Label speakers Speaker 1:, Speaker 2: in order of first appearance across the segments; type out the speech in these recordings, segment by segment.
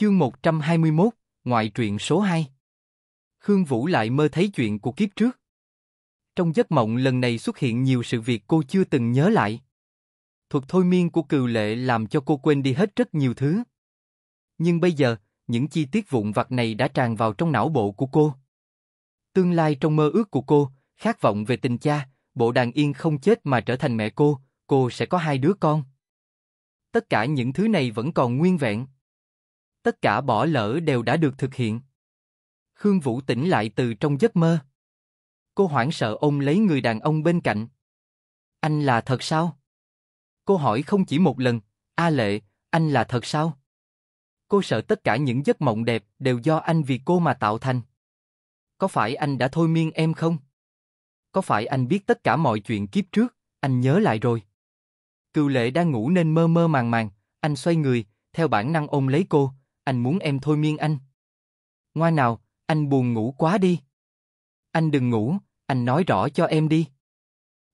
Speaker 1: Chương 121, Ngoại truyện số 2 Khương Vũ lại mơ thấy chuyện của kiếp trước. Trong giấc mộng lần này xuất hiện nhiều sự việc cô chưa từng nhớ lại. Thuật thôi miên của cừu lệ làm cho cô quên đi hết rất nhiều thứ. Nhưng bây giờ, những chi tiết vụn vặt này đã tràn vào trong não bộ của cô. Tương lai trong mơ ước của cô, khát vọng về tình cha, bộ đàn yên không chết mà trở thành mẹ cô, cô sẽ có hai đứa con. Tất cả những thứ này vẫn còn nguyên vẹn tất cả bỏ lỡ đều đã được thực hiện. Khương Vũ tỉnh lại từ trong giấc mơ. Cô hoảng sợ ôm lấy người đàn ông bên cạnh. Anh là thật sao? Cô hỏi không chỉ một lần, A Lệ, anh là thật sao? Cô sợ tất cả những giấc mộng đẹp đều do anh vì cô mà tạo thành. Có phải anh đã thôi miên em không? Có phải anh biết tất cả mọi chuyện kiếp trước, anh nhớ lại rồi? Cừu lệ đang ngủ nên mơ mơ màng màng, anh xoay người, theo bản năng ôm lấy cô, anh muốn em thôi miên anh. Ngoan nào, anh buồn ngủ quá đi. Anh đừng ngủ, anh nói rõ cho em đi.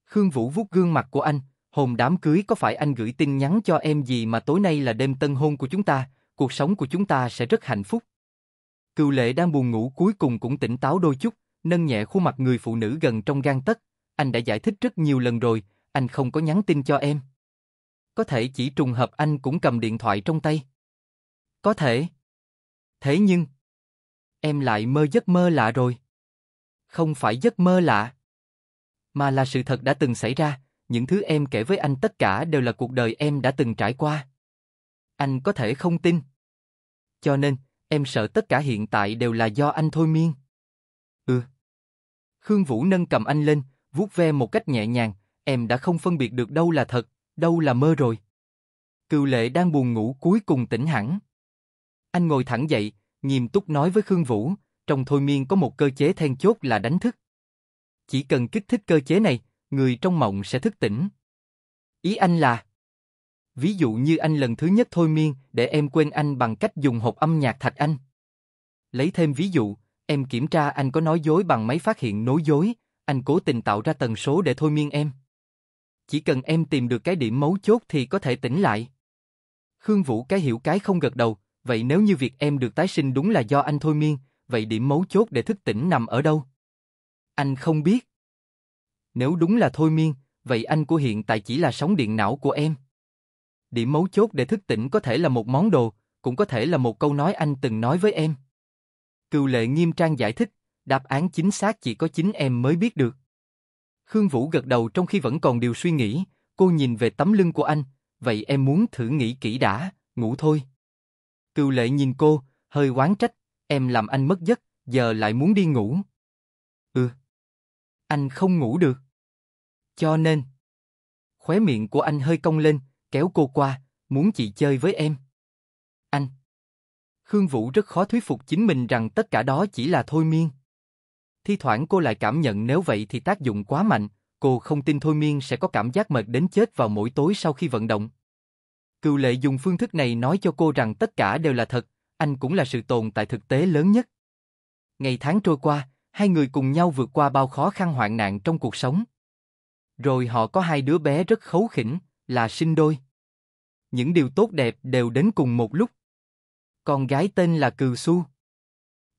Speaker 1: Khương Vũ vuốt gương mặt của anh, hồn đám cưới có phải anh gửi tin nhắn cho em gì mà tối nay là đêm tân hôn của chúng ta, cuộc sống của chúng ta sẽ rất hạnh phúc. Cựu lệ đang buồn ngủ cuối cùng cũng tỉnh táo đôi chút, nâng nhẹ khuôn mặt người phụ nữ gần trong gan tất. Anh đã giải thích rất nhiều lần rồi, anh không có nhắn tin cho em. Có thể chỉ trùng hợp anh cũng cầm điện thoại trong tay. Có thể. Thế nhưng, em lại mơ giấc mơ lạ rồi. Không phải giấc mơ lạ, mà là sự thật đã từng xảy ra, những thứ em kể với anh tất cả đều là cuộc đời em đã từng trải qua. Anh có thể không tin. Cho nên, em sợ tất cả hiện tại đều là do anh thôi miên. Ừ. Khương Vũ nâng cầm anh lên, vuốt ve một cách nhẹ nhàng, em đã không phân biệt được đâu là thật, đâu là mơ rồi. Cừu lệ đang buồn ngủ cuối cùng tỉnh hẳn. Anh ngồi thẳng dậy, nghiêm túc nói với Khương Vũ, trong thôi miên có một cơ chế then chốt là đánh thức. Chỉ cần kích thích cơ chế này, người trong mộng sẽ thức tỉnh. Ý anh là... Ví dụ như anh lần thứ nhất thôi miên để em quên anh bằng cách dùng hộp âm nhạc thạch anh. Lấy thêm ví dụ, em kiểm tra anh có nói dối bằng máy phát hiện nói dối, anh cố tình tạo ra tần số để thôi miên em. Chỉ cần em tìm được cái điểm mấu chốt thì có thể tỉnh lại. Khương Vũ cái hiểu cái không gật đầu, vậy nếu như việc em được tái sinh đúng là do anh thôi miên, vậy điểm mấu chốt để thức tỉnh nằm ở đâu? Anh không biết. Nếu đúng là thôi miên, vậy anh của hiện tại chỉ là sóng điện não của em. Điểm mấu chốt để thức tỉnh có thể là một món đồ, cũng có thể là một câu nói anh từng nói với em. Cựu lệ nghiêm trang giải thích, đáp án chính xác chỉ có chính em mới biết được. Khương Vũ gật đầu trong khi vẫn còn điều suy nghĩ, cô nhìn về tấm lưng của anh, vậy em muốn thử nghĩ kỹ đã, ngủ thôi. Cưu lệ nhìn cô, hơi oán trách, em làm anh mất giấc, giờ lại muốn đi ngủ. Ừ. Anh không ngủ được. Cho nên. Khóe miệng của anh hơi cong lên, kéo cô qua, muốn chị chơi với em. Anh. Khương Vũ rất khó thuyết phục chính mình rằng tất cả đó chỉ là thôi miên. Thi thoảng cô lại cảm nhận nếu vậy thì tác dụng quá mạnh, cô không tin thôi miên sẽ có cảm giác mệt đến chết vào mỗi tối sau khi vận động. Cựu lệ dùng phương thức này nói cho cô rằng tất cả đều là thật, anh cũng là sự tồn tại thực tế lớn nhất. Ngày tháng trôi qua, hai người cùng nhau vượt qua bao khó khăn hoạn nạn trong cuộc sống. Rồi họ có hai đứa bé rất khấu khỉnh, là sinh đôi. Những điều tốt đẹp đều đến cùng một lúc. Con gái tên là Cừu Su.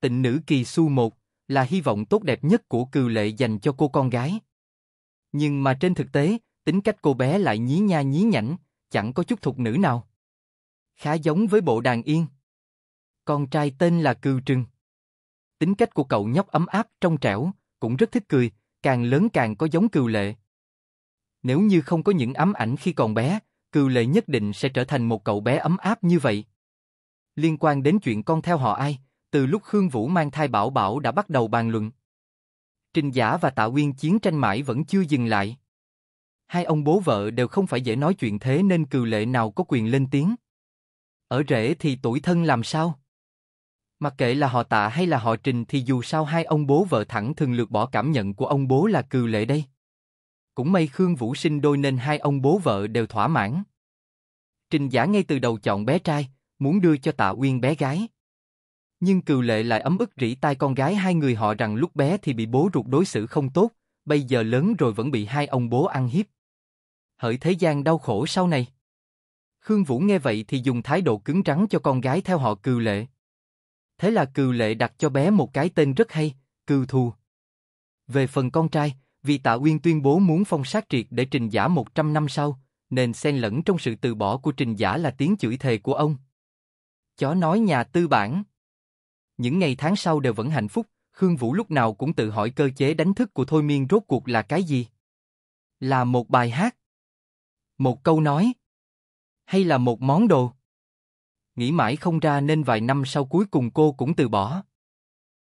Speaker 1: Tịnh nữ Kỳ Su một là hy vọng tốt đẹp nhất của Cừu Lệ dành cho cô con gái. Nhưng mà trên thực tế, tính cách cô bé lại nhí nha nhí nhảnh, chẳng có chút thục nữ nào. Khá giống với bộ đàn yên. Con trai tên là Cừu Trừng. Tính cách của cậu nhóc ấm áp, trong trẻo, cũng rất thích cười, càng lớn càng có giống cừu lệ. Nếu như không có những ám ảnh khi còn bé, cừu lệ nhất định sẽ trở thành một cậu bé ấm áp như vậy. Liên quan đến chuyện con theo họ ai, từ lúc Khương Vũ mang thai Bảo Bảo đã bắt đầu bàn luận. Trình giả và Tạ Uyên chiến tranh mãi vẫn chưa dừng lại. Hai ông bố vợ đều không phải dễ nói chuyện thế nên cừu lệ nào có quyền lên tiếng. Ở rễ thì tuổi thân làm sao? Mặc kệ là họ tạ hay là họ trình thì dù sao hai ông bố vợ thẳng thường lược bỏ cảm nhận của ông bố là cừu lệ đây. Cũng may Khương Vũ sinh đôi nên hai ông bố vợ đều thỏa mãn. Trình giả ngay từ đầu chọn bé trai, muốn đưa cho tạ Uyên bé gái. Nhưng cừu lệ lại ấm ức rỉ tai con gái hai người họ rằng lúc bé thì bị bố ruột đối xử không tốt, bây giờ lớn rồi vẫn bị hai ông bố ăn hiếp hỡi thế gian đau khổ sau này. Khương Vũ nghe vậy thì dùng thái độ cứng rắn cho con gái theo họ cừu lệ. Thế là cừu lệ đặt cho bé một cái tên rất hay, cừu thù. Về phần con trai, vì Tạ Uyên tuyên bố muốn phong sát triệt để trình giả 100 năm sau, nên xen lẫn trong sự từ bỏ của trình giả là tiếng chửi thề của ông. Chó nói nhà tư bản. Những ngày tháng sau đều vẫn hạnh phúc, Khương Vũ lúc nào cũng tự hỏi cơ chế đánh thức của Thôi Miên rốt cuộc là cái gì? Là một bài hát. Một câu nói? Hay là một món đồ? Nghĩ mãi không ra nên vài năm sau cuối cùng cô cũng từ bỏ.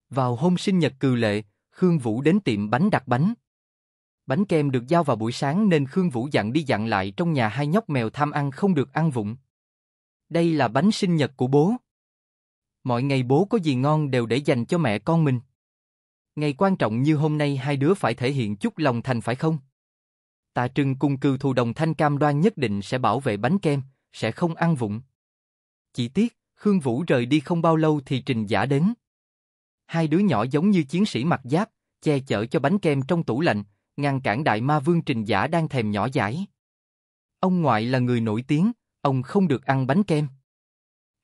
Speaker 1: Vào hôm sinh nhật cừu lệ, Khương Vũ đến tiệm bánh đặt bánh. Bánh kem được giao vào buổi sáng nên Khương Vũ dặn đi dặn lại trong nhà hai nhóc mèo tham ăn không được ăn vụng. Đây là bánh sinh nhật của bố. Mọi ngày bố có gì ngon đều để dành cho mẹ con mình. Ngày quan trọng như hôm nay hai đứa phải thể hiện chút lòng thành phải không? Tạ Trưng cung cư thù đồng thanh cam đoan nhất định sẽ bảo vệ bánh kem, sẽ không ăn vụng. Chỉ tiếc, Khương Vũ rời đi không bao lâu thì trình giả đến. Hai đứa nhỏ giống như chiến sĩ mặc giáp, che chở cho bánh kem trong tủ lạnh, ngăn cản đại ma vương trình giả đang thèm nhỏ dãi. Ông ngoại là người nổi tiếng, ông không được ăn bánh kem.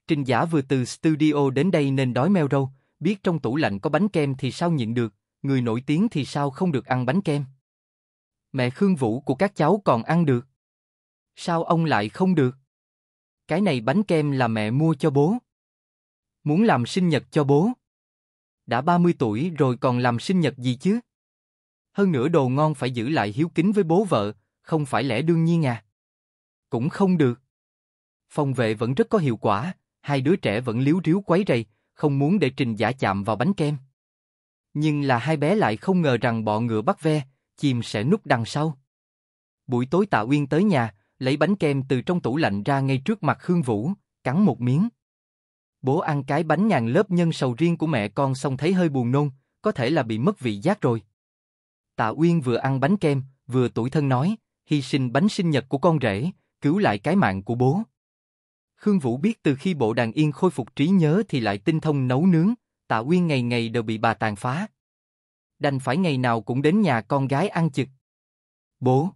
Speaker 1: Trình giả vừa từ studio đến đây nên đói meo râu, biết trong tủ lạnh có bánh kem thì sao nhịn được, người nổi tiếng thì sao không được ăn bánh kem mẹ Khương Vũ của các cháu còn ăn được. Sao ông lại không được? Cái này bánh kem là mẹ mua cho bố. Muốn làm sinh nhật cho bố. Đã 30 tuổi rồi còn làm sinh nhật gì chứ? Hơn nữa đồ ngon phải giữ lại hiếu kính với bố vợ, không phải lẽ đương nhiên à? Cũng không được. Phòng vệ vẫn rất có hiệu quả, hai đứa trẻ vẫn liếu riếu quấy rầy, không muốn để trình giả chạm vào bánh kem. Nhưng là hai bé lại không ngờ rằng bọ ngựa bắt ve, chim sẽ núp đằng sau. Buổi tối Tạ Uyên tới nhà, lấy bánh kem từ trong tủ lạnh ra ngay trước mặt Khương Vũ, cắn một miếng. Bố ăn cái bánh nhàn lớp nhân sầu riêng của mẹ con xong thấy hơi buồn nôn, có thể là bị mất vị giác rồi. Tạ Uyên vừa ăn bánh kem, vừa tủi thân nói, hy sinh bánh sinh nhật của con rể, cứu lại cái mạng của bố. Khương Vũ biết từ khi bộ đàn yên khôi phục trí nhớ thì lại tinh thông nấu nướng, Tạ Uyên ngày ngày đều bị bà tàn phá, đành phải ngày nào cũng đến nhà con gái ăn chực. Bố!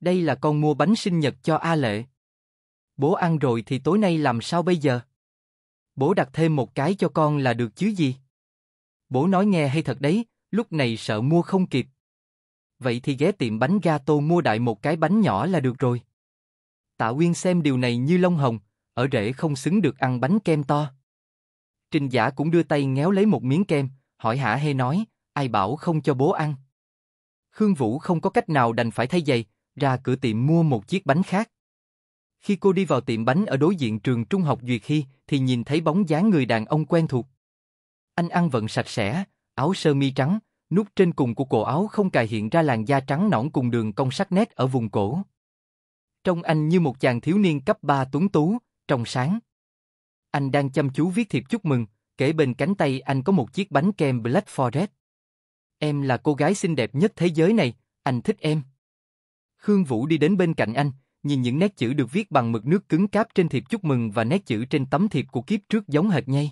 Speaker 1: Đây là con mua bánh sinh nhật cho A Lệ. Bố ăn rồi thì tối nay làm sao bây giờ? Bố đặt thêm một cái cho con là được chứ gì? Bố nói nghe hay thật đấy, lúc này sợ mua không kịp. Vậy thì ghé tiệm bánh gato mua đại một cái bánh nhỏ là được rồi. Tạ Uyên xem điều này như lông hồng, ở rễ không xứng được ăn bánh kem to. Trình giả cũng đưa tay ngéo lấy một miếng kem, hỏi hả hay nói, ai bảo không cho bố ăn. Khương Vũ không có cách nào đành phải thay giày, ra cửa tiệm mua một chiếc bánh khác. Khi cô đi vào tiệm bánh ở đối diện trường trung học Duyệt Hy thì nhìn thấy bóng dáng người đàn ông quen thuộc. Anh ăn vận sạch sẽ, áo sơ mi trắng, nút trên cùng của cổ áo không cài hiện ra làn da trắng nõn cùng đường cong sắc nét ở vùng cổ. Trông anh như một chàng thiếu niên cấp 3 tuấn tú, trong sáng. Anh đang chăm chú viết thiệp chúc mừng, kể bên cánh tay anh có một chiếc bánh kem Black Forest. Em là cô gái xinh đẹp nhất thế giới này, anh thích em. Khương Vũ đi đến bên cạnh anh, nhìn những nét chữ được viết bằng mực nước cứng cáp trên thiệp chúc mừng và nét chữ trên tấm thiệp của kiếp trước giống hệt nhau.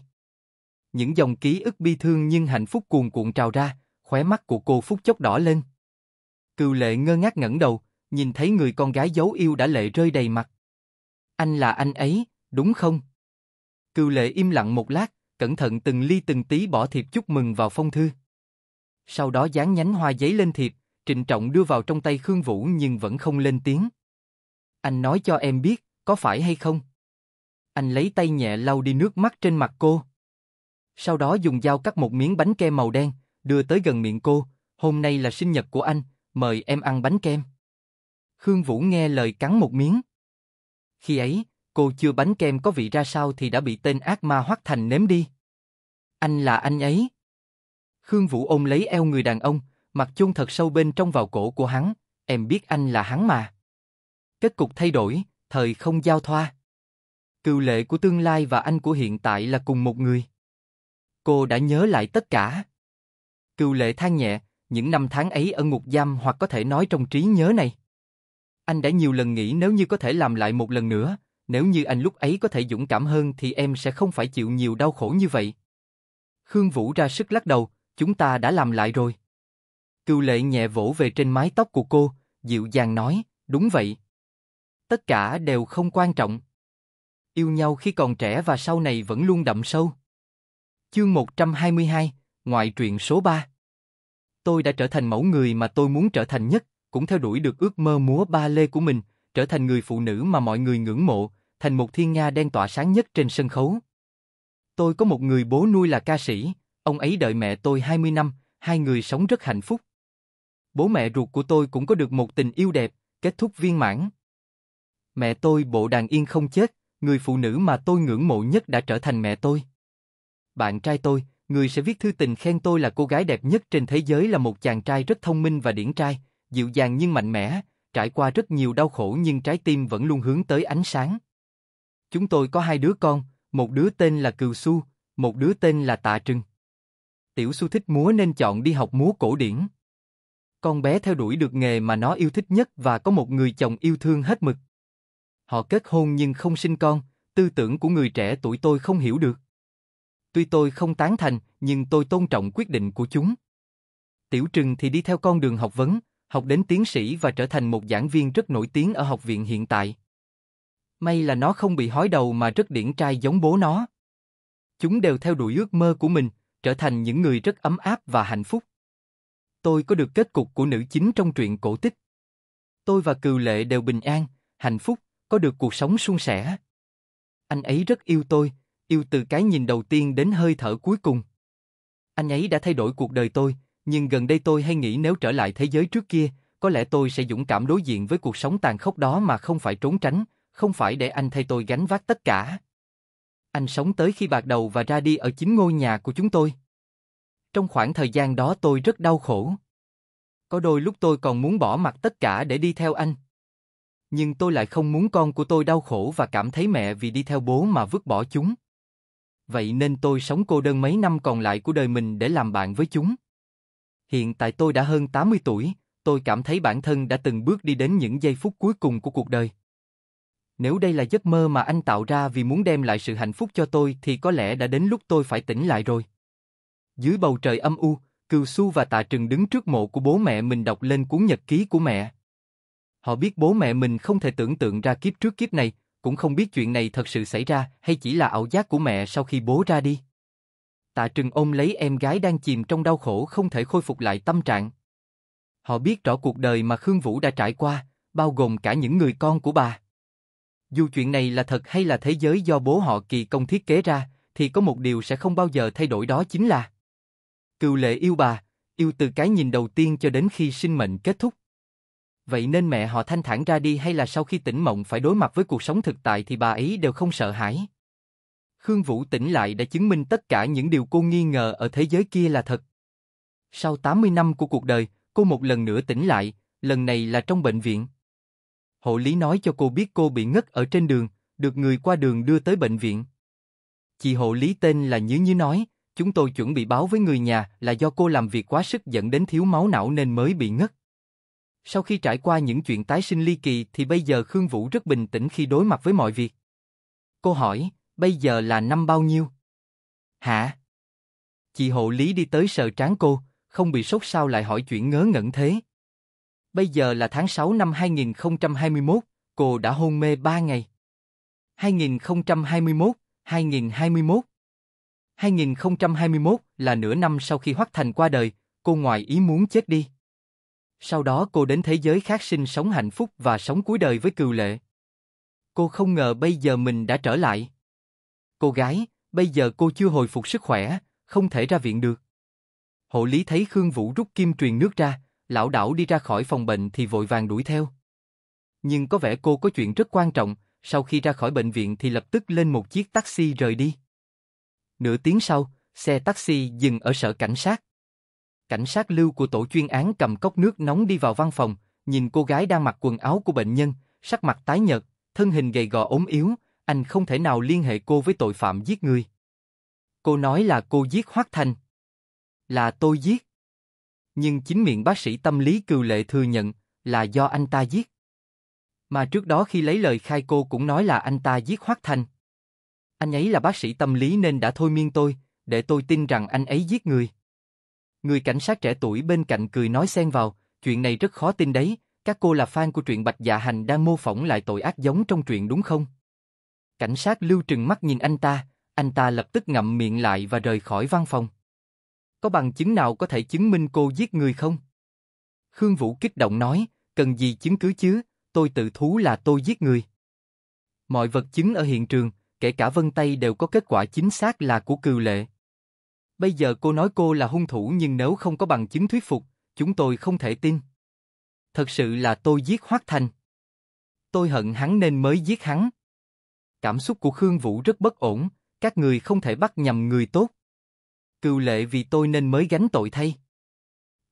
Speaker 1: Những dòng ký ức bi thương nhưng hạnh phúc cuồn cuộn trào ra, khóe mắt của cô phút chốc đỏ lên. Cừu lệ ngơ ngác ngẩng đầu, nhìn thấy người con gái giấu yêu đã lệ rơi đầy mặt. Anh là anh ấy, đúng không? Cừu lệ im lặng một lát, cẩn thận từng ly từng tí bỏ thiệp chúc mừng vào phong thư sau đó dán nhánh hoa giấy lên thiệp, trịnh trọng đưa vào trong tay Khương Vũ nhưng vẫn không lên tiếng. Anh nói cho em biết, có phải hay không? Anh lấy tay nhẹ lau đi nước mắt trên mặt cô. Sau đó dùng dao cắt một miếng bánh kem màu đen, đưa tới gần miệng cô, hôm nay là sinh nhật của anh, mời em ăn bánh kem. Khương Vũ nghe lời cắn một miếng. Khi ấy, cô chưa bánh kem có vị ra sao thì đã bị tên ác ma hoắc thành nếm đi. Anh là anh ấy. Khương Vũ ôm lấy eo người đàn ông, mặt chôn thật sâu bên trong vào cổ của hắn, em biết anh là hắn mà. Kết cục thay đổi, thời không giao thoa. Cựu lệ của tương lai và anh của hiện tại là cùng một người. Cô đã nhớ lại tất cả. Cựu lệ than nhẹ, những năm tháng ấy ở ngục giam hoặc có thể nói trong trí nhớ này. Anh đã nhiều lần nghĩ nếu như có thể làm lại một lần nữa, nếu như anh lúc ấy có thể dũng cảm hơn thì em sẽ không phải chịu nhiều đau khổ như vậy. Khương Vũ ra sức lắc đầu, Chúng ta đã làm lại rồi. Cưu lệ nhẹ vỗ về trên mái tóc của cô, dịu dàng nói, đúng vậy. Tất cả đều không quan trọng. Yêu nhau khi còn trẻ và sau này vẫn luôn đậm sâu. Chương 122, Ngoại truyện số 3 Tôi đã trở thành mẫu người mà tôi muốn trở thành nhất, cũng theo đuổi được ước mơ múa ba lê của mình, trở thành người phụ nữ mà mọi người ngưỡng mộ, thành một thiên nga đen tỏa sáng nhất trên sân khấu. Tôi có một người bố nuôi là ca sĩ, Ông ấy đợi mẹ tôi 20 năm, hai người sống rất hạnh phúc. Bố mẹ ruột của tôi cũng có được một tình yêu đẹp, kết thúc viên mãn. Mẹ tôi bộ đàn yên không chết, người phụ nữ mà tôi ngưỡng mộ nhất đã trở thành mẹ tôi. Bạn trai tôi, người sẽ viết thư tình khen tôi là cô gái đẹp nhất trên thế giới là một chàng trai rất thông minh và điển trai, dịu dàng nhưng mạnh mẽ, trải qua rất nhiều đau khổ nhưng trái tim vẫn luôn hướng tới ánh sáng. Chúng tôi có hai đứa con, một đứa tên là Cừu Su, một đứa tên là Tạ Trừng. Tiểu Su thích múa nên chọn đi học múa cổ điển. Con bé theo đuổi được nghề mà nó yêu thích nhất và có một người chồng yêu thương hết mực. Họ kết hôn nhưng không sinh con, tư tưởng của người trẻ tuổi tôi không hiểu được. Tuy tôi không tán thành, nhưng tôi tôn trọng quyết định của chúng. Tiểu Trừng thì đi theo con đường học vấn, học đến tiến sĩ và trở thành một giảng viên rất nổi tiếng ở học viện hiện tại. May là nó không bị hói đầu mà rất điển trai giống bố nó. Chúng đều theo đuổi ước mơ của mình, trở thành những người rất ấm áp và hạnh phúc. Tôi có được kết cục của nữ chính trong truyện cổ tích. Tôi và Cừu Lệ đều bình an, hạnh phúc, có được cuộc sống suôn sẻ. Anh ấy rất yêu tôi, yêu từ cái nhìn đầu tiên đến hơi thở cuối cùng. Anh ấy đã thay đổi cuộc đời tôi, nhưng gần đây tôi hay nghĩ nếu trở lại thế giới trước kia, có lẽ tôi sẽ dũng cảm đối diện với cuộc sống tàn khốc đó mà không phải trốn tránh, không phải để anh thay tôi gánh vác tất cả. Anh sống tới khi bạc đầu và ra đi ở chính ngôi nhà của chúng tôi. Trong khoảng thời gian đó tôi rất đau khổ. Có đôi lúc tôi còn muốn bỏ mặt tất cả để đi theo anh. Nhưng tôi lại không muốn con của tôi đau khổ và cảm thấy mẹ vì đi theo bố mà vứt bỏ chúng. Vậy nên tôi sống cô đơn mấy năm còn lại của đời mình để làm bạn với chúng. Hiện tại tôi đã hơn 80 tuổi, tôi cảm thấy bản thân đã từng bước đi đến những giây phút cuối cùng của cuộc đời. Nếu đây là giấc mơ mà anh tạo ra vì muốn đem lại sự hạnh phúc cho tôi thì có lẽ đã đến lúc tôi phải tỉnh lại rồi. Dưới bầu trời âm u, Cừu Su và Tạ Trừng đứng trước mộ của bố mẹ mình đọc lên cuốn nhật ký của mẹ. Họ biết bố mẹ mình không thể tưởng tượng ra kiếp trước kiếp này, cũng không biết chuyện này thật sự xảy ra hay chỉ là ảo giác của mẹ sau khi bố ra đi. Tạ Trừng ôm lấy em gái đang chìm trong đau khổ không thể khôi phục lại tâm trạng. Họ biết rõ cuộc đời mà Khương Vũ đã trải qua, bao gồm cả những người con của bà. Dù chuyện này là thật hay là thế giới do bố họ kỳ công thiết kế ra, thì có một điều sẽ không bao giờ thay đổi đó chính là Cựu lệ yêu bà, yêu từ cái nhìn đầu tiên cho đến khi sinh mệnh kết thúc. Vậy nên mẹ họ thanh thản ra đi hay là sau khi tỉnh mộng phải đối mặt với cuộc sống thực tại thì bà ấy đều không sợ hãi. Khương Vũ tỉnh lại đã chứng minh tất cả những điều cô nghi ngờ ở thế giới kia là thật. Sau 80 năm của cuộc đời, cô một lần nữa tỉnh lại, lần này là trong bệnh viện. Hộ lý nói cho cô biết cô bị ngất ở trên đường, được người qua đường đưa tới bệnh viện. Chị hộ lý tên là Nhứ Nhứ nói, chúng tôi chuẩn bị báo với người nhà là do cô làm việc quá sức dẫn đến thiếu máu não nên mới bị ngất. Sau khi trải qua những chuyện tái sinh ly kỳ thì bây giờ Khương Vũ rất bình tĩnh khi đối mặt với mọi việc. Cô hỏi, bây giờ là năm bao nhiêu? Hả? Chị hộ lý đi tới sờ trán cô, không bị sốt sao lại hỏi chuyện ngớ ngẩn thế. Bây giờ là tháng 6 năm 2021, cô đã hôn mê 3 ngày. 2021, 2021 2021 là nửa năm sau khi Hoắc Thành qua đời, cô ngoài ý muốn chết đi. Sau đó cô đến thế giới khác sinh sống hạnh phúc và sống cuối đời với cừu lệ. Cô không ngờ bây giờ mình đã trở lại. Cô gái, bây giờ cô chưa hồi phục sức khỏe, không thể ra viện được. Hộ lý thấy Khương Vũ rút kim truyền nước ra, lão đảo đi ra khỏi phòng bệnh thì vội vàng đuổi theo. Nhưng có vẻ cô có chuyện rất quan trọng, sau khi ra khỏi bệnh viện thì lập tức lên một chiếc taxi rời đi. Nửa tiếng sau, xe taxi dừng ở sở cảnh sát. Cảnh sát lưu của tổ chuyên án cầm cốc nước nóng đi vào văn phòng, nhìn cô gái đang mặc quần áo của bệnh nhân, sắc mặt tái nhợt, thân hình gầy gò ốm yếu, anh không thể nào liên hệ cô với tội phạm giết người. Cô nói là cô giết Hoác Thành. Là tôi giết nhưng chính miệng bác sĩ tâm lý cừu lệ thừa nhận là do anh ta giết. Mà trước đó khi lấy lời khai cô cũng nói là anh ta giết Hoác Thanh. Anh ấy là bác sĩ tâm lý nên đã thôi miên tôi, để tôi tin rằng anh ấy giết người. Người cảnh sát trẻ tuổi bên cạnh cười nói xen vào, chuyện này rất khó tin đấy, các cô là fan của truyện Bạch Dạ Hành đang mô phỏng lại tội ác giống trong truyện đúng không? Cảnh sát lưu trừng mắt nhìn anh ta, anh ta lập tức ngậm miệng lại và rời khỏi văn phòng. Có bằng chứng nào có thể chứng minh cô giết người không? Khương Vũ kích động nói, cần gì chứng cứ chứ, tôi tự thú là tôi giết người. Mọi vật chứng ở hiện trường, kể cả vân tay đều có kết quả chính xác là của cừu lệ. Bây giờ cô nói cô là hung thủ nhưng nếu không có bằng chứng thuyết phục, chúng tôi không thể tin. Thật sự là tôi giết Hoác Thành. Tôi hận hắn nên mới giết hắn. Cảm xúc của Khương Vũ rất bất ổn, các người không thể bắt nhầm người tốt. Cưu lệ vì tôi nên mới gánh tội thay.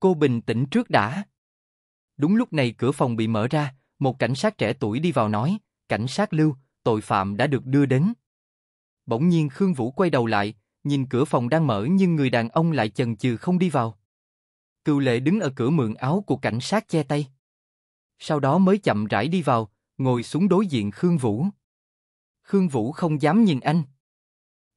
Speaker 1: Cô bình tĩnh trước đã. Đúng lúc này cửa phòng bị mở ra, một cảnh sát trẻ tuổi đi vào nói, cảnh sát lưu, tội phạm đã được đưa đến. Bỗng nhiên Khương Vũ quay đầu lại, nhìn cửa phòng đang mở nhưng người đàn ông lại chần chừ không đi vào. Cưu lệ đứng ở cửa mượn áo của cảnh sát che tay. Sau đó mới chậm rãi đi vào, ngồi xuống đối diện Khương Vũ. Khương Vũ không dám nhìn anh.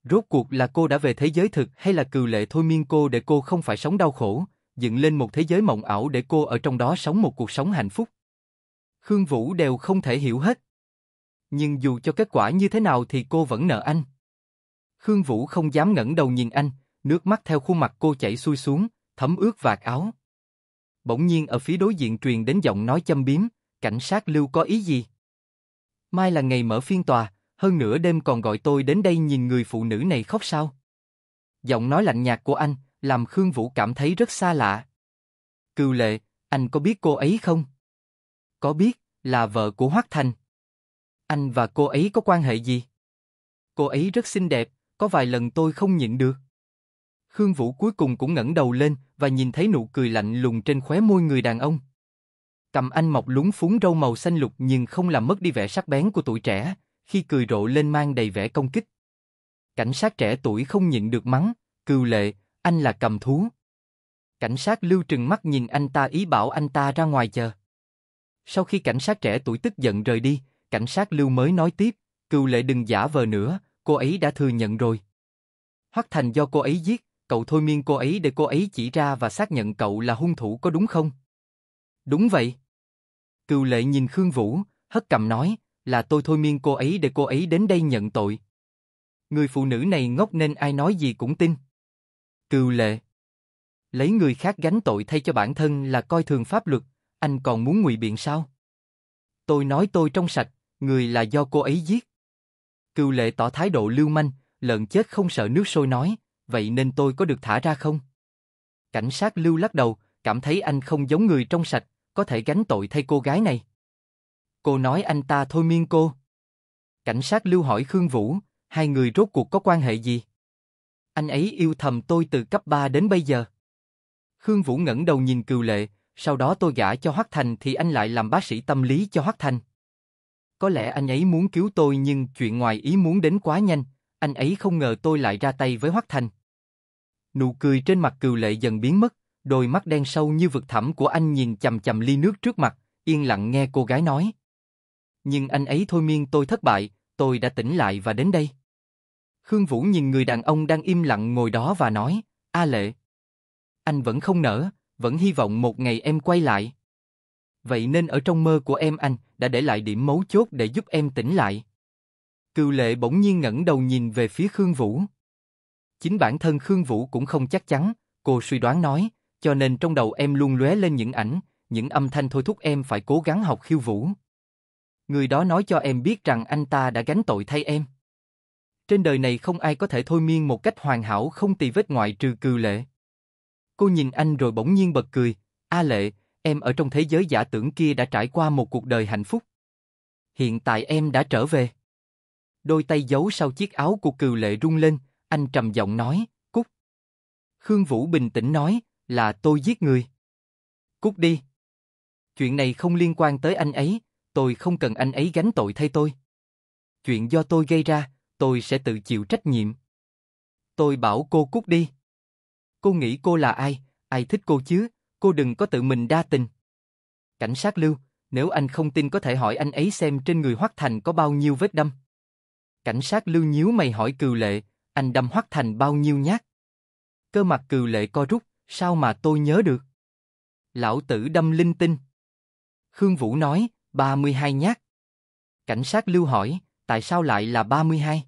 Speaker 1: Rốt cuộc là cô đã về thế giới thực hay là cừu lệ thôi miên cô để cô không phải sống đau khổ, dựng lên một thế giới mộng ảo để cô ở trong đó sống một cuộc sống hạnh phúc. Khương Vũ đều không thể hiểu hết. Nhưng dù cho kết quả như thế nào thì cô vẫn nợ anh. Khương Vũ không dám ngẩng đầu nhìn anh, nước mắt theo khuôn mặt cô chảy xuôi xuống, thấm ướt vạt áo. Bỗng nhiên ở phía đối diện truyền đến giọng nói châm biếm, cảnh sát lưu có ý gì? Mai là ngày mở phiên tòa, hơn nữa đêm còn gọi tôi đến đây nhìn người phụ nữ này khóc sao? Giọng nói lạnh nhạt của anh, làm Khương Vũ cảm thấy rất xa lạ. cưu lệ, anh có biết cô ấy không? Có biết, là vợ của Hoác Thành. Anh và cô ấy có quan hệ gì? Cô ấy rất xinh đẹp, có vài lần tôi không nhịn được. Khương Vũ cuối cùng cũng ngẩng đầu lên và nhìn thấy nụ cười lạnh lùng trên khóe môi người đàn ông. Cầm anh mọc lúng phúng râu màu xanh lục nhưng không làm mất đi vẻ sắc bén của tuổi trẻ, khi cười rộ lên mang đầy vẻ công kích. Cảnh sát trẻ tuổi không nhịn được mắng, cừu lệ, anh là cầm thú. Cảnh sát lưu trừng mắt nhìn anh ta ý bảo anh ta ra ngoài chờ. Sau khi cảnh sát trẻ tuổi tức giận rời đi, cảnh sát lưu mới nói tiếp, cừu lệ đừng giả vờ nữa, cô ấy đã thừa nhận rồi. Hoắc Thành do cô ấy giết, cậu thôi miên cô ấy để cô ấy chỉ ra và xác nhận cậu là hung thủ có đúng không? Đúng vậy. Cừu lệ nhìn Khương Vũ, hất cầm nói, là tôi thôi miên cô ấy để cô ấy đến đây nhận tội. Người phụ nữ này ngốc nên ai nói gì cũng tin. Cừu lệ. Lấy người khác gánh tội thay cho bản thân là coi thường pháp luật, anh còn muốn ngụy biện sao? Tôi nói tôi trong sạch, người là do cô ấy giết. Cừu lệ tỏ thái độ lưu manh, lợn chết không sợ nước sôi nói, vậy nên tôi có được thả ra không? Cảnh sát lưu lắc đầu, cảm thấy anh không giống người trong sạch, có thể gánh tội thay cô gái này cô nói anh ta thôi miên cô. Cảnh sát lưu hỏi Khương Vũ, hai người rốt cuộc có quan hệ gì? Anh ấy yêu thầm tôi từ cấp 3 đến bây giờ. Khương Vũ ngẩng đầu nhìn cừu lệ, sau đó tôi gả cho Hoắc Thành thì anh lại làm bác sĩ tâm lý cho Hoắc Thành. Có lẽ anh ấy muốn cứu tôi nhưng chuyện ngoài ý muốn đến quá nhanh, anh ấy không ngờ tôi lại ra tay với Hoắc Thành. Nụ cười trên mặt cừu lệ dần biến mất, đôi mắt đen sâu như vực thẳm của anh nhìn chầm chầm ly nước trước mặt, yên lặng nghe cô gái nói nhưng anh ấy thôi miên tôi thất bại, tôi đã tỉnh lại và đến đây. Khương Vũ nhìn người đàn ông đang im lặng ngồi đó và nói, A Lệ. Anh vẫn không nở, vẫn hy vọng một ngày em quay lại. Vậy nên ở trong mơ của em anh đã để lại điểm mấu chốt để giúp em tỉnh lại. Cựu lệ bỗng nhiên ngẩng đầu nhìn về phía Khương Vũ. Chính bản thân Khương Vũ cũng không chắc chắn, cô suy đoán nói, cho nên trong đầu em luôn lóe lên những ảnh, những âm thanh thôi thúc em phải cố gắng học khiêu vũ. Người đó nói cho em biết rằng anh ta đã gánh tội thay em. Trên đời này không ai có thể thôi miên một cách hoàn hảo không tì vết ngoại trừ cừu lệ. Cô nhìn anh rồi bỗng nhiên bật cười. A lệ, em ở trong thế giới giả tưởng kia đã trải qua một cuộc đời hạnh phúc. Hiện tại em đã trở về. Đôi tay giấu sau chiếc áo của cừu lệ rung lên, anh trầm giọng nói, Cúc. Khương Vũ bình tĩnh nói, là tôi giết người. Cút đi. Chuyện này không liên quan tới anh ấy, tôi không cần anh ấy gánh tội thay tôi. Chuyện do tôi gây ra, tôi sẽ tự chịu trách nhiệm. Tôi bảo cô cút đi. Cô nghĩ cô là ai, ai thích cô chứ, cô đừng có tự mình đa tình. Cảnh sát lưu, nếu anh không tin có thể hỏi anh ấy xem trên người Hoắc Thành có bao nhiêu vết đâm. Cảnh sát lưu nhíu mày hỏi cừu lệ, anh đâm Hoắc Thành bao nhiêu nhát. Cơ mặt cừu lệ co rút, sao mà tôi nhớ được. Lão tử đâm linh tinh. Khương Vũ nói, 32 nhát. Cảnh sát lưu hỏi, tại sao lại là 32?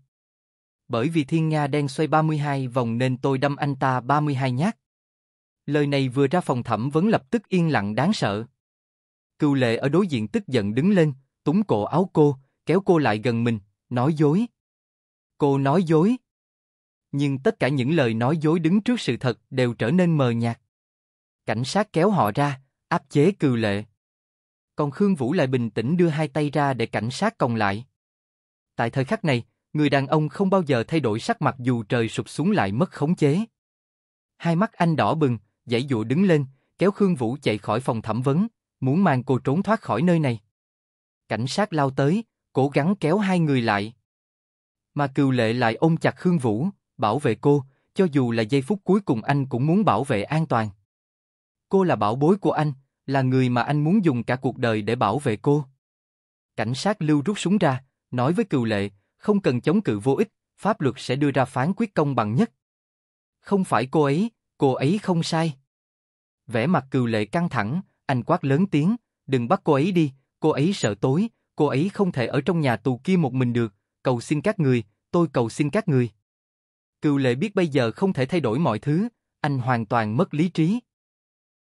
Speaker 1: Bởi vì thiên nga đen xoay 32 vòng nên tôi đâm anh ta 32 nhát. Lời này vừa ra phòng thẩm vấn lập tức yên lặng đáng sợ. Cưu lệ ở đối diện tức giận đứng lên, túng cổ áo cô, kéo cô lại gần mình, nói dối. Cô nói dối. Nhưng tất cả những lời nói dối đứng trước sự thật đều trở nên mờ nhạt. Cảnh sát kéo họ ra, áp chế cừu lệ còn Khương Vũ lại bình tĩnh đưa hai tay ra để cảnh sát còn lại. Tại thời khắc này, người đàn ông không bao giờ thay đổi sắc mặt dù trời sụp xuống lại mất khống chế. Hai mắt anh đỏ bừng, dãy dụa đứng lên, kéo Khương Vũ chạy khỏi phòng thẩm vấn, muốn mang cô trốn thoát khỏi nơi này. Cảnh sát lao tới, cố gắng kéo hai người lại. Mà cừu lệ lại ôm chặt Khương Vũ, bảo vệ cô, cho dù là giây phút cuối cùng anh cũng muốn bảo vệ an toàn. Cô là bảo bối của anh, là người mà anh muốn dùng cả cuộc đời để bảo vệ cô. Cảnh sát Lưu rút súng ra, nói với cựu lệ, không cần chống cự vô ích, pháp luật sẽ đưa ra phán quyết công bằng nhất. Không phải cô ấy, cô ấy không sai. Vẻ mặt cựu lệ căng thẳng, anh quát lớn tiếng, đừng bắt cô ấy đi, cô ấy sợ tối, cô ấy không thể ở trong nhà tù kia một mình được, cầu xin các người, tôi cầu xin các người. Cựu lệ biết bây giờ không thể thay đổi mọi thứ, anh hoàn toàn mất lý trí.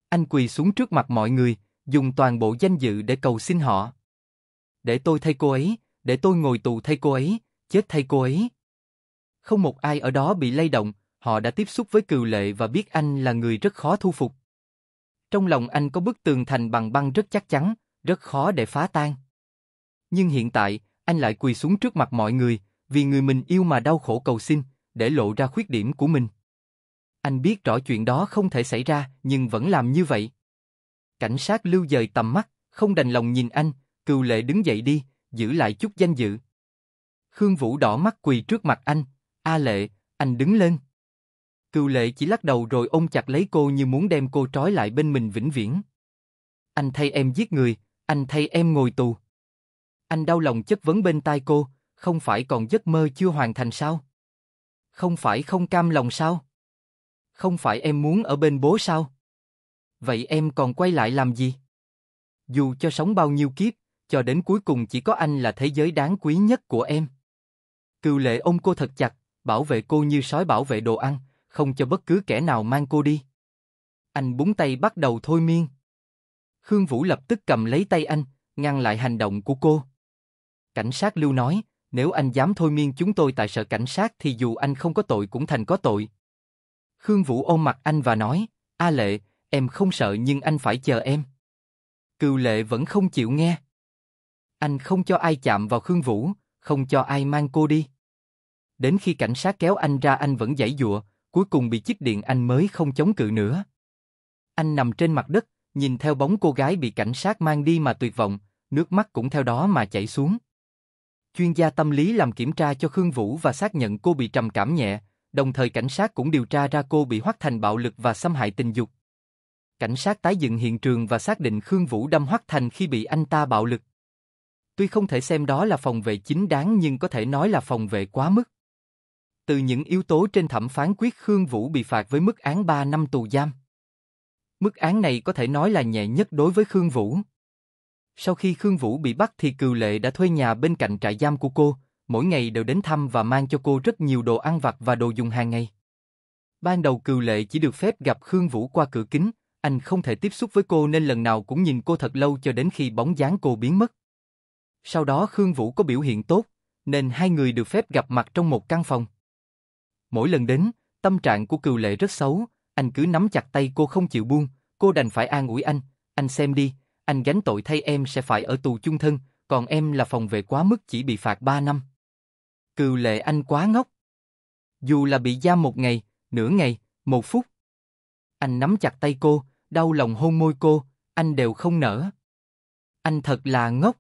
Speaker 1: Anh quỳ xuống trước mặt mọi người, dùng toàn bộ danh dự để cầu xin họ. Để tôi thay cô ấy, để tôi ngồi tù thay cô ấy, chết thay cô ấy. Không một ai ở đó bị lay động, họ đã tiếp xúc với cừu lệ và biết anh là người rất khó thu phục. Trong lòng anh có bức tường thành bằng băng rất chắc chắn, rất khó để phá tan. Nhưng hiện tại, anh lại quỳ xuống trước mặt mọi người, vì người mình yêu mà đau khổ cầu xin, để lộ ra khuyết điểm của mình. Anh biết rõ chuyện đó không thể xảy ra, nhưng vẫn làm như vậy. Cảnh sát lưu dời tầm mắt, không đành lòng nhìn anh, cừu lệ đứng dậy đi, giữ lại chút danh dự. Khương Vũ đỏ mắt quỳ trước mặt anh, A lệ, anh đứng lên. Cừu lệ chỉ lắc đầu rồi ôm chặt lấy cô như muốn đem cô trói lại bên mình vĩnh viễn. Anh thay em giết người, anh thay em ngồi tù. Anh đau lòng chất vấn bên tai cô, không phải còn giấc mơ chưa hoàn thành sao? Không phải không cam lòng sao? Không phải em muốn ở bên bố sao? Vậy em còn quay lại làm gì? Dù cho sống bao nhiêu kiếp, cho đến cuối cùng chỉ có anh là thế giới đáng quý nhất của em. Cừu lệ ôm cô thật chặt, bảo vệ cô như sói bảo vệ đồ ăn, không cho bất cứ kẻ nào mang cô đi. Anh búng tay bắt đầu thôi miên. Khương Vũ lập tức cầm lấy tay anh, ngăn lại hành động của cô. Cảnh sát Lưu nói, nếu anh dám thôi miên chúng tôi tại sở cảnh sát thì dù anh không có tội cũng thành có tội, Khương Vũ ôm mặt anh và nói, A Lệ, em không sợ nhưng anh phải chờ em. Cựu Lệ vẫn không chịu nghe. Anh không cho ai chạm vào Khương Vũ, không cho ai mang cô đi. Đến khi cảnh sát kéo anh ra anh vẫn giãy dụa, cuối cùng bị chích điện anh mới không chống cự nữa. Anh nằm trên mặt đất, nhìn theo bóng cô gái bị cảnh sát mang đi mà tuyệt vọng, nước mắt cũng theo đó mà chảy xuống. Chuyên gia tâm lý làm kiểm tra cho Khương Vũ và xác nhận cô bị trầm cảm nhẹ, đồng thời cảnh sát cũng điều tra ra cô bị Hoắc Thành bạo lực và xâm hại tình dục. Cảnh sát tái dựng hiện trường và xác định Khương Vũ đâm Hoắc Thành khi bị anh ta bạo lực. Tuy không thể xem đó là phòng vệ chính đáng nhưng có thể nói là phòng vệ quá mức. Từ những yếu tố trên thẩm phán quyết Khương Vũ bị phạt với mức án 3 năm tù giam. Mức án này có thể nói là nhẹ nhất đối với Khương Vũ. Sau khi Khương Vũ bị bắt thì Cừu Lệ đã thuê nhà bên cạnh trại giam của cô, mỗi ngày đều đến thăm và mang cho cô rất nhiều đồ ăn vặt và đồ dùng hàng ngày. Ban đầu Cừu Lệ chỉ được phép gặp Khương Vũ qua cửa kính, anh không thể tiếp xúc với cô nên lần nào cũng nhìn cô thật lâu cho đến khi bóng dáng cô biến mất. Sau đó Khương Vũ có biểu hiện tốt, nên hai người được phép gặp mặt trong một căn phòng. Mỗi lần đến, tâm trạng của Cừu Lệ rất xấu, anh cứ nắm chặt tay cô không chịu buông, cô đành phải an ủi anh, anh xem đi, anh gánh tội thay em sẽ phải ở tù chung thân, còn em là phòng vệ quá mức chỉ bị phạt 3 năm. Cừu lệ anh quá ngốc. Dù là bị giam một ngày, nửa ngày, một phút. Anh nắm chặt tay cô, đau lòng hôn môi cô, anh đều không nở. Anh thật là ngốc.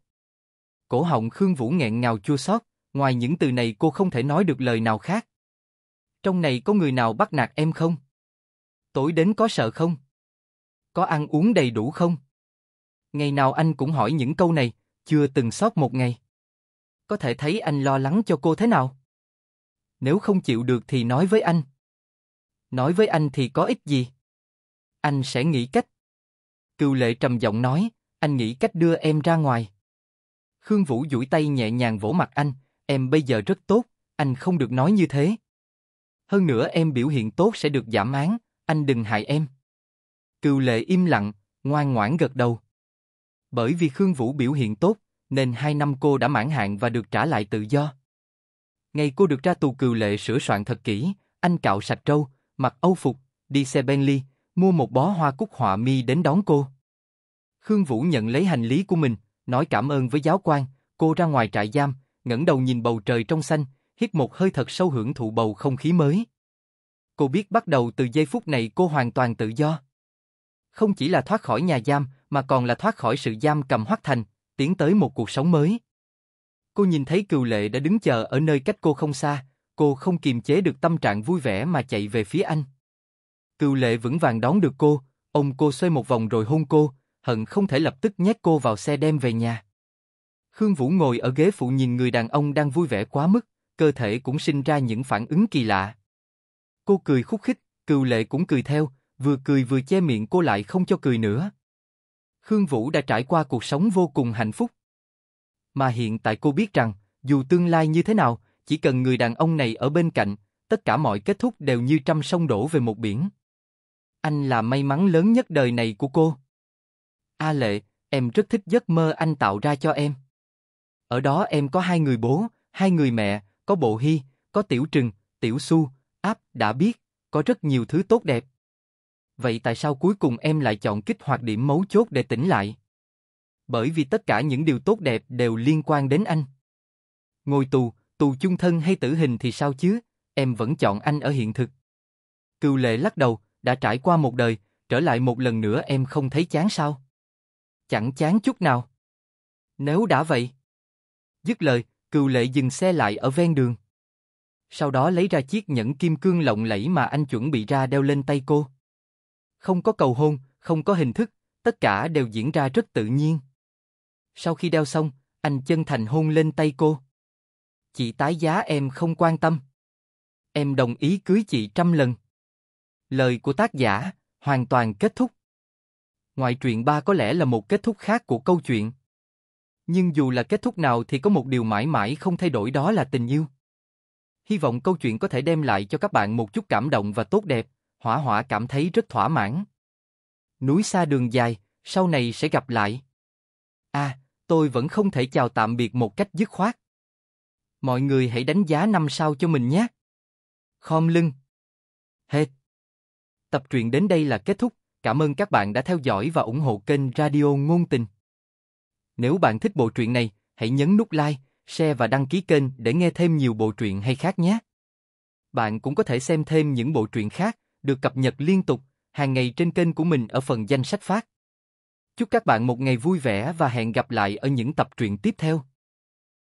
Speaker 1: Cổ họng Khương Vũ nghẹn ngào chua xót, ngoài những từ này cô không thể nói được lời nào khác. Trong này có người nào bắt nạt em không? Tối đến có sợ không? Có ăn uống đầy đủ không? Ngày nào anh cũng hỏi những câu này, chưa từng sót một ngày có thể thấy anh lo lắng cho cô thế nào. Nếu không chịu được thì nói với anh. Nói với anh thì có ích gì? Anh sẽ nghĩ cách. Cưu lệ trầm giọng nói, anh nghĩ cách đưa em ra ngoài. Khương Vũ duỗi tay nhẹ nhàng vỗ mặt anh, em bây giờ rất tốt, anh không được nói như thế. Hơn nữa em biểu hiện tốt sẽ được giảm án, anh đừng hại em. Cưu lệ im lặng, ngoan ngoãn gật đầu. Bởi vì Khương Vũ biểu hiện tốt, nên hai năm cô đã mãn hạn và được trả lại tự do. Ngày cô được ra tù cừu lệ sửa soạn thật kỹ, anh cạo sạch trâu, mặc âu phục, đi xe Bentley, mua một bó hoa cúc họa mi đến đón cô. Khương Vũ nhận lấy hành lý của mình, nói cảm ơn với giáo quan, cô ra ngoài trại giam, ngẩng đầu nhìn bầu trời trong xanh, hít một hơi thật sâu hưởng thụ bầu không khí mới. Cô biết bắt đầu từ giây phút này cô hoàn toàn tự do. Không chỉ là thoát khỏi nhà giam, mà còn là thoát khỏi sự giam cầm hoắc thành, tiến tới một cuộc sống mới. Cô nhìn thấy cừu lệ đã đứng chờ ở nơi cách cô không xa, cô không kiềm chế được tâm trạng vui vẻ mà chạy về phía anh. Cừu lệ vững vàng đón được cô, ông cô xoay một vòng rồi hôn cô, hận không thể lập tức nhét cô vào xe đem về nhà. Khương Vũ ngồi ở ghế phụ nhìn người đàn ông đang vui vẻ quá mức, cơ thể cũng sinh ra những phản ứng kỳ lạ. Cô cười khúc khích, cừu lệ cũng cười theo, vừa cười vừa che miệng cô lại không cho cười nữa. Khương Vũ đã trải qua cuộc sống vô cùng hạnh phúc. Mà hiện tại cô biết rằng, dù tương lai như thế nào, chỉ cần người đàn ông này ở bên cạnh, tất cả mọi kết thúc đều như trăm sông đổ về một biển. Anh là may mắn lớn nhất đời này của cô. A Lệ, em rất thích giấc mơ anh tạo ra cho em. Ở đó em có hai người bố, hai người mẹ, có bộ hy, có tiểu trừng, tiểu su, áp, đã biết, có rất nhiều thứ tốt đẹp vậy tại sao cuối cùng em lại chọn kích hoạt điểm mấu chốt để tỉnh lại? Bởi vì tất cả những điều tốt đẹp đều liên quan đến anh. Ngồi tù, tù chung thân hay tử hình thì sao chứ, em vẫn chọn anh ở hiện thực. Cưu lệ lắc đầu, đã trải qua một đời, trở lại một lần nữa em không thấy chán sao? Chẳng chán chút nào. Nếu đã vậy. Dứt lời, cừu lệ dừng xe lại ở ven đường. Sau đó lấy ra chiếc nhẫn kim cương lộng lẫy mà anh chuẩn bị ra đeo lên tay cô không có cầu hôn, không có hình thức, tất cả đều diễn ra rất tự nhiên. Sau khi đeo xong, anh chân thành hôn lên tay cô. Chị tái giá em không quan tâm. Em đồng ý cưới chị trăm lần. Lời của tác giả hoàn toàn kết thúc. Ngoại truyện ba có lẽ là một kết thúc khác của câu chuyện. Nhưng dù là kết thúc nào thì có một điều mãi mãi không thay đổi đó là tình yêu. Hy vọng câu chuyện có thể đem lại cho các bạn một chút cảm động và tốt đẹp hỏa hỏa cảm thấy rất thỏa mãn. Núi xa đường dài, sau này sẽ gặp lại. A, à, tôi vẫn không thể chào tạm biệt một cách dứt khoát. Mọi người hãy đánh giá năm sao cho mình nhé. Khom lưng. Hết. Tập truyện đến đây là kết thúc, cảm ơn các bạn đã theo dõi và ủng hộ kênh Radio Ngôn Tình. Nếu bạn thích bộ truyện này, hãy nhấn nút like, share và đăng ký kênh để nghe thêm nhiều bộ truyện hay khác nhé. Bạn cũng có thể xem thêm những bộ truyện khác được cập nhật liên tục, hàng ngày trên kênh của mình ở phần danh sách phát. Chúc các bạn một ngày vui vẻ và hẹn gặp lại ở những tập truyện tiếp theo.